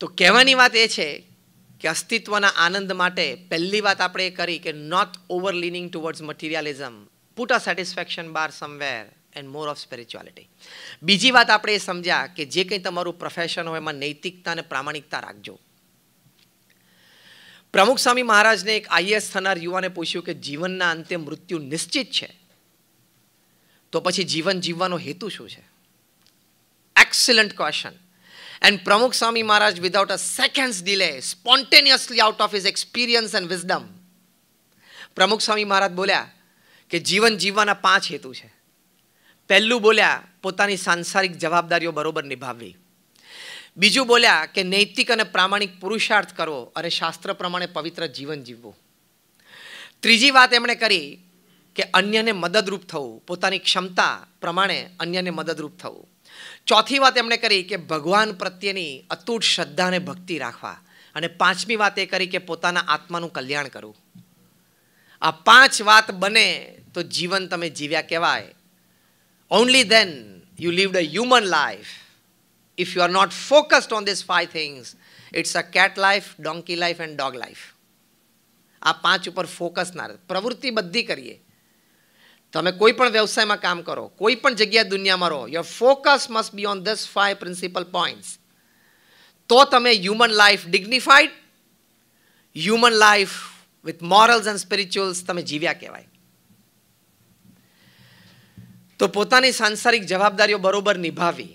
તો કહેવાની વાત એ છે કે અસ્તિત્વના આનંદ માટે પહેલી વાત આપણે એ કરી કે not over leaning towards materialism put a satisfaction bar somewhere and more of spirituality બીજી વાત આપણે એ સમજ્યા કે જે કંઈ તમારું પ્રોફેશન હોય એમાં નૈતિકતા અને પ્રામાણિકતા રાખજો પ્રમુખ સ્વામી મહારાજને એક આઈએસ થનાર યુવાને પૂછ્યું કે જીવનના અંતે મૃત્યુ નિશ્ચિત છે તો પછી જીવન જીવવાનો હેતુ શું છે excellent question and Pramukh Swami Maharaj without a second's delay, spontaneously out of his experience and wisdom Pramukh Swami મહારાજ બોલ્યા કે જીવન જીવવાના પાંચ હેતુ છે પહેલું બોલ્યા પોતાની સાંસારિક જવાબદારીઓ બરોબર નિભાવવી બીજું બોલ્યા કે નૈતિક અને પ્રામાણિક પુરુષાર્થ કરવો અને શાસ્ત્ર પ્રમાણે પવિત્ર જીવન જીવવું ત્રીજી વાત એમણે કરી કે અન્યને મદદરૂપ થવું પોતાની ક્ષમતા પ્રમાણે અન્યને મદદરૂપ થવું ચોથી વાત એમણે કરી કે ભગવાન પ્રત્યેની અતૂટ શ્રદ્ધા અને ભક્તિ રાખવા અને પાંચમી વાત એ કરી કે પોતાના આત્માનું કલ્યાણ કરવું આ પાંચ વાત બને તો જીવન તમે જીવ્યા કહેવાય only then you lived a human life if you are not focused on this five things it's a cat life donkey life and dog life આ પાંચ ઉપર ફોકસ ના પ્રવૃત્તિ બધી કરીએ તમે કોઈ પણ વ્યવસાયમાં કામ કરો કોઈ પણ જગ્યા દુનિયામાં રહો your focus must be on these five principle points તો તમે human life dignified human life with morals and spirituals તમે જીવ્યા કહેવાય તો પોતાની સાંસારિક જવાબદારીઓ બરોબર નિભાવી